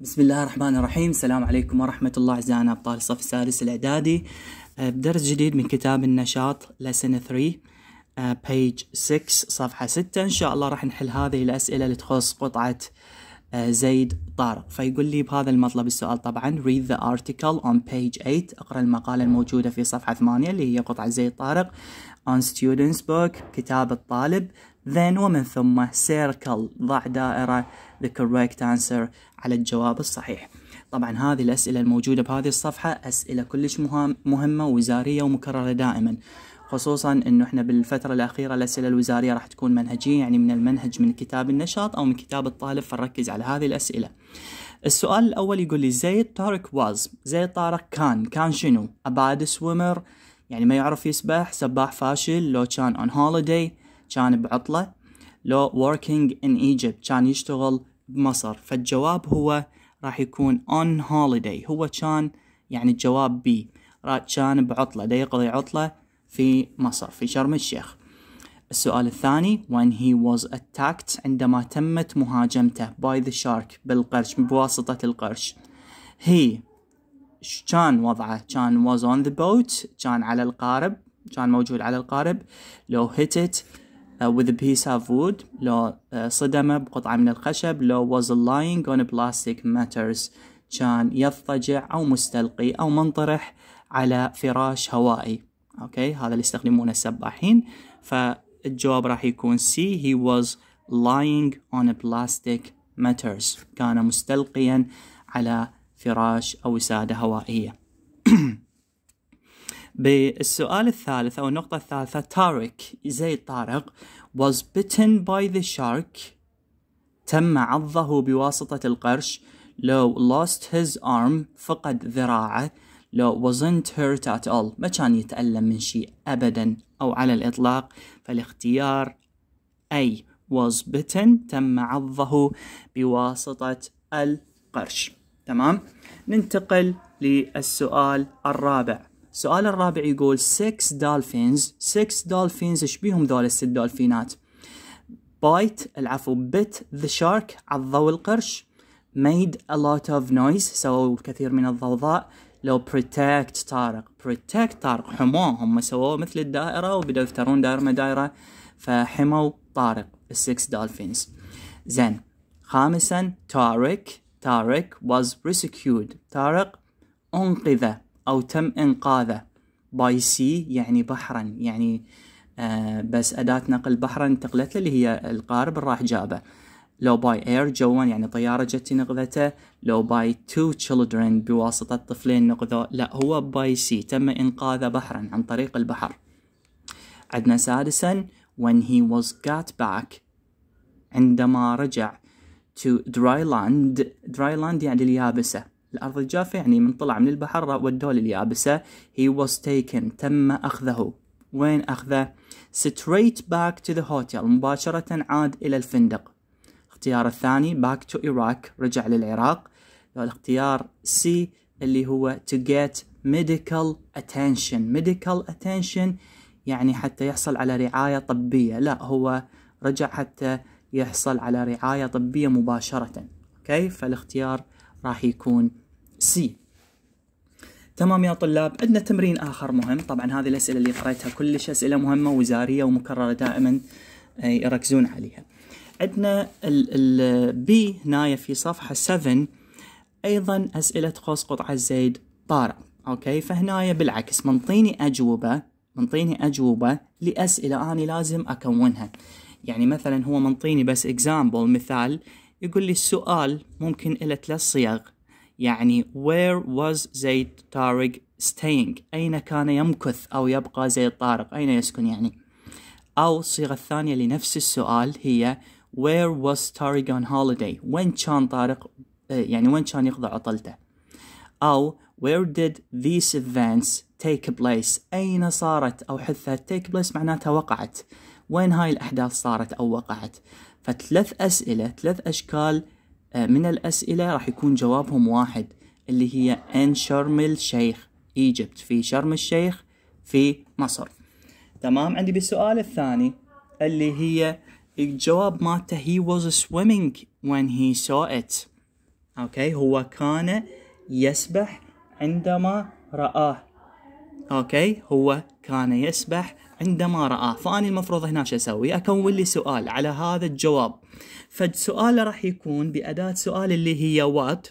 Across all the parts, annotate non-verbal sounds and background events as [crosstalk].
بسم الله الرحمن الرحيم السلام عليكم ورحمة الله أعزائنا أبطال الصف السادس الإعدادي بدرس جديد من كتاب النشاط لسن 3 بيج 6 صفحة 6 إن شاء الله راح نحل هذه الأسئلة اللي تخص قطعة uh, زيد طارق فيقول لي بهذا المطلب السؤال طبعا read the article on page 8 اقرأ المقالة الموجودة في صفحة 8 اللي هي قطعة زيد طارق on students book كتاب الطالب then ومن ثم circle ضع دائرة the correct answer على الجواب الصحيح طبعا هذه الأسئلة الموجودة بهذه الصفحة أسئلة كلش مهمة وزارية ومكررة دائما خصوصا انه احنا بالفترة الأخيرة الأسئلة الوزارية راح تكون منهجية يعني من المنهج من كتاب النشاط أو من كتاب الطالب فنركز على هذه الأسئلة. السؤال الأول يقول لي زيد طارق واز زيد طارق كان كان شنو؟ أباد سويمر يعني ما يعرف يسبح سباح فاشل لو كان اون هوليداي كان بعطلة لو working in Egypt كان يشتغل بمصر فالجواب هو راح يكون on holiday هو كان يعني الجواب بي كان بعطلة دا يقضي عطلة في مصر في شرم الشيخ السؤال الثاني when he was attacked عندما تمت مهاجمته by the shark بالقرش بواسطة القرش he كان وضعه كان was on the boat كان على القارب كان موجود على القارب لو hit it Uh, with a piece of wood لو uh, صدمه بقطعة من الخشب لو was lying on plastic matters كان يضطجع أو مستلقي أو منطرح على فراش هوائي أوكي هذا اللي يستخدمونه السباحين فالجواب راح يكون C he was lying on plastic matters كان مستلقيا على فراش أو وسادة هوائية [clears throat] بالسؤال الثالث أو النقطة الثالثة تارك زيد طارق was bitten by the shark تم عضه بواسطة القرش لو lost his arm فقد ذراعه لو wasn't hurt at all ما كان يتألم من شيء أبدا أو على الإطلاق فالاختيار أي was bitten تم عضه بواسطة القرش تمام ننتقل للسؤال الرابع السؤال الرابع يقول 6 دولفينز 6 دولفينز ايش بيهم ذول الست دولفينات بايت العفو بيت ذا شارك عضوا القرش made a lot of noise سووا الكثير من الضوضاء لو protect طارق protect طارق حموه هم سووا مثل الدائرة وبدأوا يفترون دائرة ما دائرة فحموا طارق السكس دولفينز زين خامسا طارق طارق was rescued طارق أنقذ أو تم إنقاذه باي سي يعني بحرا يعني آه بس أداة نقل بحرا انتقلت له اللي هي القارب راح جابه لو باي اير جوا يعني طيارة جت نقذته لو باي تو children بواسطة طفلين نقذوه لا هو باي سي تم إنقاذه بحرا عن طريق البحر عندنا سادسا when he was got back عندما رجع to dry land dry land يعني اليابسة الأرض الجافة يعني من طلع من البحر ودوه لليابسة he was taken تم أخذه وين أخذه straight back to the hotel مباشرة عاد إلى الفندق الاختيار الثاني back to Iraq رجع للعراق الاختيار C اللي هو to get medical attention medical attention يعني حتى يحصل على رعاية طبية لا هو رجع حتى يحصل على رعاية طبية مباشرة اوكي فالاختيار راح يكون سي تمام يا طلاب عندنا تمرين آخر مهم طبعا هذه الأسئلة اللي قريتها كلش أسئلة مهمة وزارية ومكررة دائما آه، يركزون عليها عندنا البي هنا في صفحة 7 أيضا أسئلة قوس قطعة زيد طارئ أوكي فهنا بالعكس منطيني أجوبة منطيني أجوبة لأسئلة أنا لازم أكونها يعني مثلا هو منطيني بس اكزامبل مثال يقول لي السؤال ممكن له ثلاث صيغ يعني where was زيد طارق staying أين كان يمكث أو يبقى زيد طارق أين يسكن يعني أو الصيغة الثانية لنفس السؤال هي where was طارق on holiday وين كان طارق آه، يعني وين كان يقضي عطلته أو where did these events take place أين صارت أو حثها take place معناتها وقعت وين هاي الأحداث صارت أو وقعت فثلاث أسئلة ثلاث أشكال آه، من الأسئلة راح يكون جوابهم واحد اللي هي إن شرم الشيخ إيجبت في شرم الشيخ في مصر تمام عندي بالسؤال الثاني اللي هي الجواب مالته he was swimming when he saw it اوكي هو كان يسبح عندما رآه اوكي هو كان يسبح عندما رآه فأنا المفروض هنا شو أسوي أكون لي سؤال على هذا الجواب فالسؤال راح يكون بأداة سؤال اللي هي وات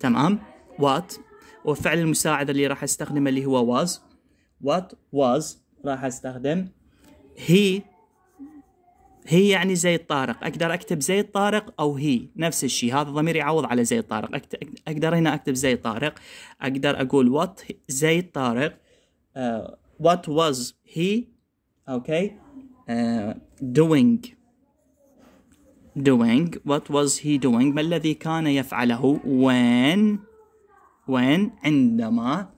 تمام وات والفعل المساعد اللي راح استخدمه اللي هو was what was راح استخدم he هي يعني زي الطارق اقدر اكتب زي الطارق او هي نفس الشيء هذا ضمير يعوض على زي الطارق اقدر هنا اكتب زي طارق اقدر اقول وات زي الطارق وات واز هي اوكي آه، doing doing what was he doing ما الذي كان يفعله when when عندما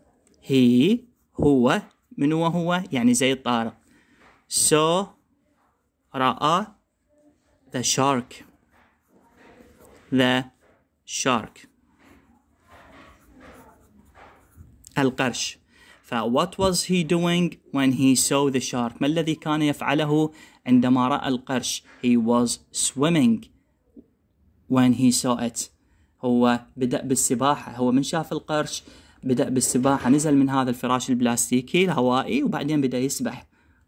he هو من هو يعني زي الطارق so رأى the shark the shark القرش ف what was he doing when he saw the shark ما الذي كان يفعله عندما رأى القرش he was swimming when he saw it هو بدأ بالسباحة هو من شاف القرش بدأ بالسباحة نزل من هذا الفراش البلاستيكي الهوائي وبعدين بدأ يسبح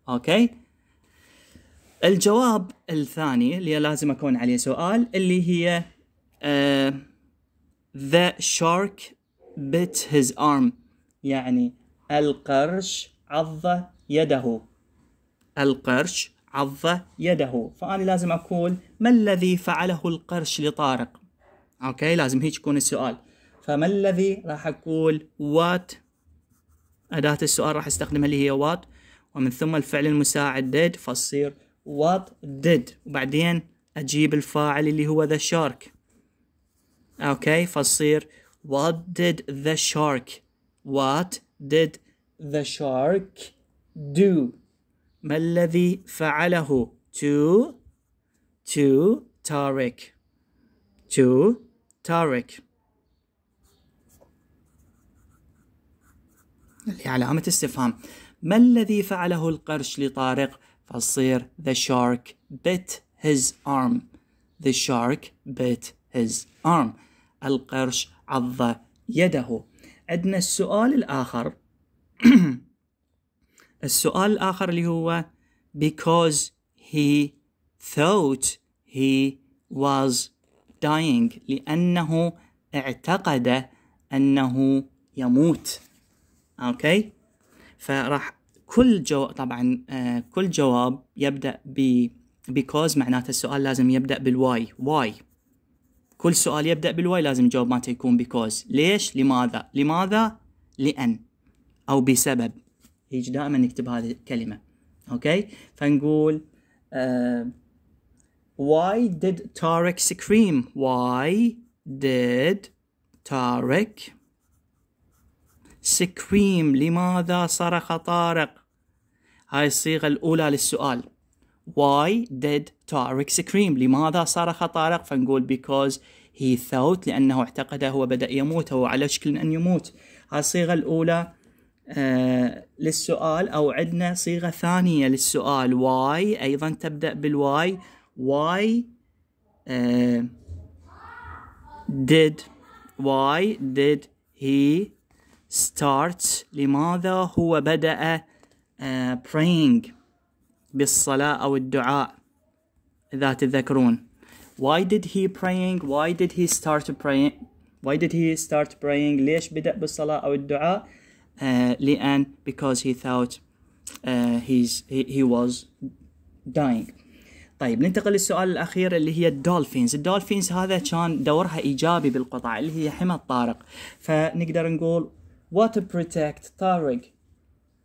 أوكي okay. الجواب الثاني اللي لازم اكون عليه سؤال اللي هي uh, the shark bit his arm يعني القرش عض يده القرش عض يده فأنا لازم أقول ما الذي فعله القرش لطارق أوكي لازم هيك يكون السؤال فما الذي راح أقول what أداة السؤال راح أستخدمها اللي هي what ومن ثم الفعل المساعد did فتصير what did وبعدين أجيب الفاعل اللي هو the shark أوكي فتصير what did the shark what did the shark do ما الذي فعله to to Tarek to Tarek اللي علامة استفهام ما الذي فعله القرش لطارق فصير the shark bit his arm the shark bit his arm القرش عض يده عندنا السؤال الآخر [clears throat] السؤال الآخر اللي هو because he thought he was dying لأنه اعتقد أنه يموت أوكي فراح كل جو طبعا آه، كل جواب يبدا ب because معناته السؤال لازم يبدا بالواي واي كل سؤال يبدا بالواي لازم الجواب مالته يكون because ليش لماذا لماذا لان او بسبب هيج دائما نكتب هذه الكلمه اوكي فنقول واي آه، why did سكريم واي why did سكريم لماذا صرخ طارق هاي الصيغة الأولى للسؤال Why did Tariq scream لماذا صرخ طارق فنقول because he thought لأنه اعتقد هو بدأ يموت هو على شكل أن يموت هاي الصيغة الأولى آه للسؤال أو عندنا صيغة ثانية للسؤال why أيضا تبدأ بالواي why آه did why did he starts لماذا هو بدأ uh, praying بالصلاة أو الدعاء إذا تذكرون why did he praying why did he start praying why did he start praying ليش بدأ بالصلاة أو الدعاء uh, لأن because he thought uh, he's, he, he was dying طيب ننتقل للسؤال الأخير اللي هي الدولفينز الدولفينز هذا كان دورها إيجابي بالقطع اللي هي حمى الطارق فنقدر نقول What protect Tariq?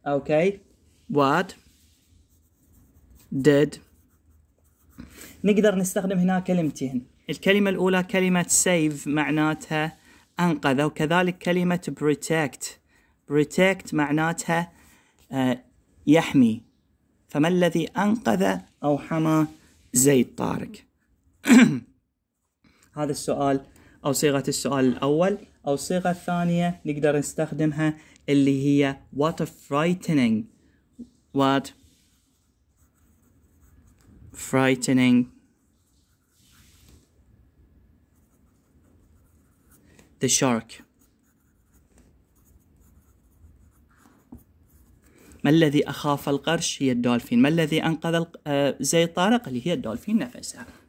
Okay. What did نقدر نستخدم هنا كلمتين الكلمة الأولى كلمة save معناتها أنقذ وكذلك كلمة protect protect معناتها آه، يحمي فما الذي أنقذ أو حمى زيد طارق هذا السؤال أو صيغة السؤال الأول أو الصيغة الثانية نقدر نستخدمها اللي هي what a frightening what frightening the shark ما الذي أخاف القرش هي الدولفين ما الذي أنقذ آه، زي طارق اللي هي الدولفين نفسها